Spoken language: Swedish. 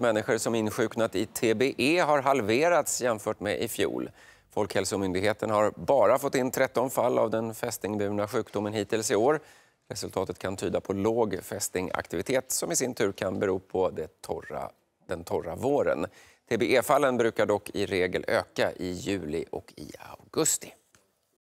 Antalet människor som insjuknat i TBE har halverats jämfört med i fjol. Folkhälsomyndigheten har bara fått in 13 fall av den fästingburna sjukdomen hittills i år. Resultatet kan tyda på låg fästingaktivitet som i sin tur kan bero på torra, den torra våren. TBE-fallen brukar dock i regel öka i juli och i augusti.